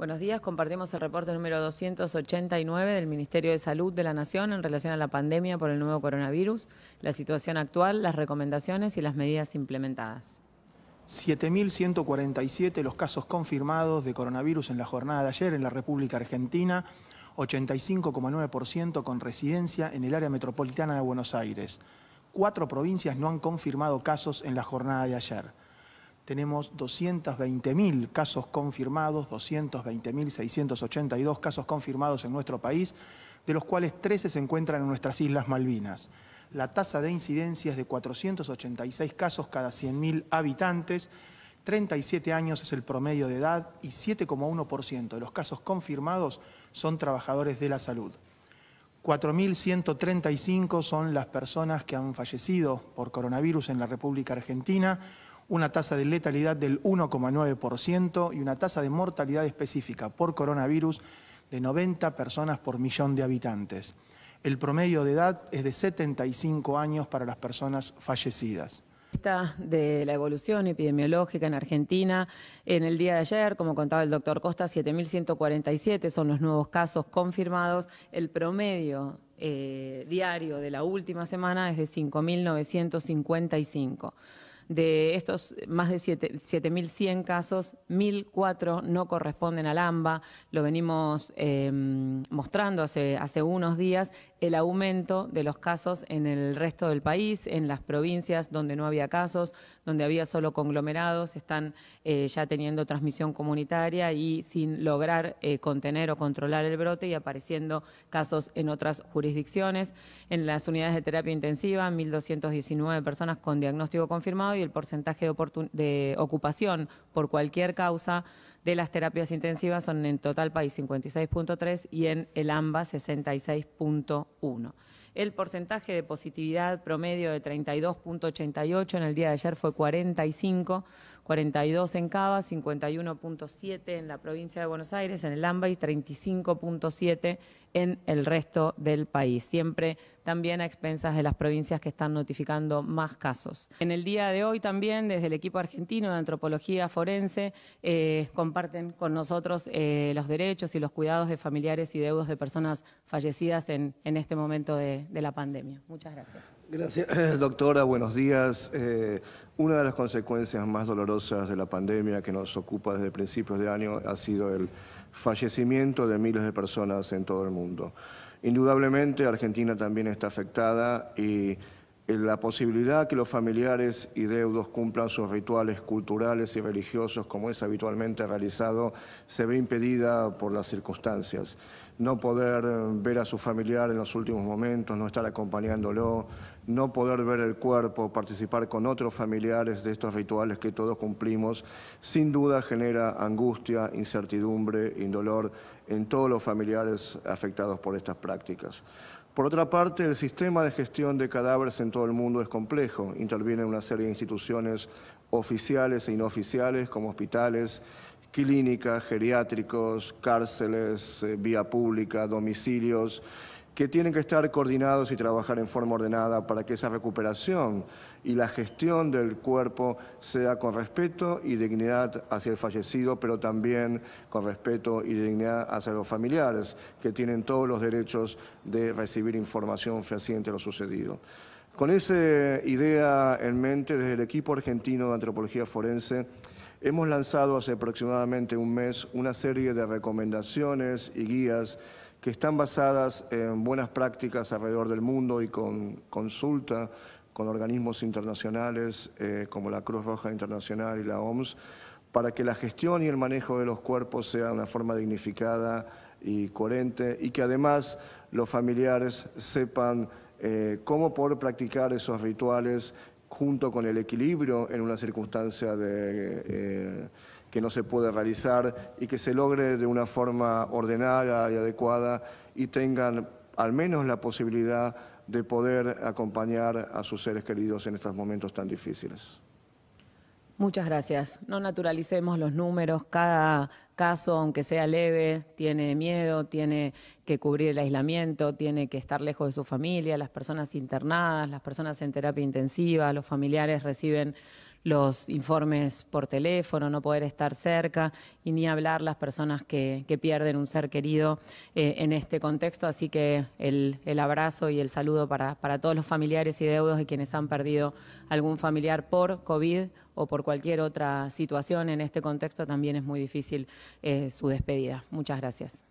Buenos días, compartimos el reporte número 289 del Ministerio de Salud de la Nación en relación a la pandemia por el nuevo coronavirus, la situación actual, las recomendaciones y las medidas implementadas. 7.147 los casos confirmados de coronavirus en la jornada de ayer en la República Argentina, 85,9% con residencia en el área metropolitana de Buenos Aires. Cuatro provincias no han confirmado casos en la jornada de ayer tenemos 220.000 casos confirmados, 220.682 casos confirmados en nuestro país, de los cuales 13 se encuentran en nuestras Islas Malvinas. La tasa de incidencia es de 486 casos cada 100.000 habitantes, 37 años es el promedio de edad y 7,1% de los casos confirmados son trabajadores de la salud. 4.135 son las personas que han fallecido por coronavirus en la República Argentina, una tasa de letalidad del 1,9% y una tasa de mortalidad específica por coronavirus de 90 personas por millón de habitantes. El promedio de edad es de 75 años para las personas fallecidas de la evolución epidemiológica en Argentina. En el día de ayer, como contaba el doctor Costa, 7.147 son los nuevos casos confirmados. El promedio eh, diario de la última semana es de 5.955. De estos más de 7.100 casos, 1.004 no corresponden al AMBA, lo venimos eh, mostrando hace, hace unos días el aumento de los casos en el resto del país, en las provincias donde no había casos, donde había solo conglomerados, están eh, ya teniendo transmisión comunitaria y sin lograr eh, contener o controlar el brote y apareciendo casos en otras jurisdicciones. En las unidades de terapia intensiva, 1.219 personas con diagnóstico confirmado y el porcentaje de ocupación por cualquier causa de las terapias intensivas son en total país 56.3 y en el AMBA 66.1. El porcentaje de positividad promedio de 32.88 en el día de ayer fue 45 42 en Cava, 51.7 en la provincia de Buenos Aires, en el AMBA 35.7 en el resto del país, siempre también a expensas de las provincias que están notificando más casos. En el día de hoy también, desde el equipo argentino de antropología forense, eh, comparten con nosotros eh, los derechos y los cuidados de familiares y deudos de personas fallecidas en, en este momento de la pandemia. Muchas gracias. Gracias, doctora. Buenos días. Eh, una de las consecuencias más dolorosas de la pandemia que nos ocupa desde principios de año ha sido el fallecimiento de miles de personas en todo el mundo. Indudablemente, Argentina también está afectada y eh, la posibilidad que los familiares y deudos cumplan sus rituales culturales y religiosos como es habitualmente realizado se ve impedida por las circunstancias. No poder ver a su familiar en los últimos momentos, no estar acompañándolo, no poder ver el cuerpo, participar con otros familiares de estos rituales que todos cumplimos, sin duda genera angustia, incertidumbre, indolor en todos los familiares afectados por estas prácticas. Por otra parte, el sistema de gestión de cadáveres en todo el mundo es complejo. Intervienen una serie de instituciones oficiales e inoficiales, como hospitales, clínicas, geriátricos, cárceles, eh, vía pública, domicilios que tienen que estar coordinados y trabajar en forma ordenada para que esa recuperación y la gestión del cuerpo sea con respeto y dignidad hacia el fallecido, pero también con respeto y dignidad hacia los familiares, que tienen todos los derechos de recibir información fehaciente de lo sucedido. Con esa idea en mente, desde el equipo argentino de antropología forense, Hemos lanzado hace aproximadamente un mes una serie de recomendaciones y guías que están basadas en buenas prácticas alrededor del mundo y con consulta con organismos internacionales eh, como la Cruz Roja Internacional y la OMS, para que la gestión y el manejo de los cuerpos sea de una forma dignificada y coherente y que además los familiares sepan eh, cómo poder practicar esos rituales junto con el equilibrio en una circunstancia eh, que no se puede realizar y que se logre de una forma ordenada y adecuada y tengan al menos la posibilidad de poder acompañar a sus seres queridos en estos momentos tan difíciles. Muchas gracias. No naturalicemos los números. Cada caso, aunque sea leve, tiene miedo, tiene que cubrir el aislamiento, tiene que estar lejos de su familia, las personas internadas, las personas en terapia intensiva, los familiares reciben los informes por teléfono, no poder estar cerca y ni hablar las personas que, pierden un ser querido eh, en este contexto. Así que el, abrazo y el saludo para, todos los familiares y deudos de quienes han perdido algún familiar por COVID o por cualquier otra situación. En este contexto también es muy difícil eh, su despedida. Muchas gracias.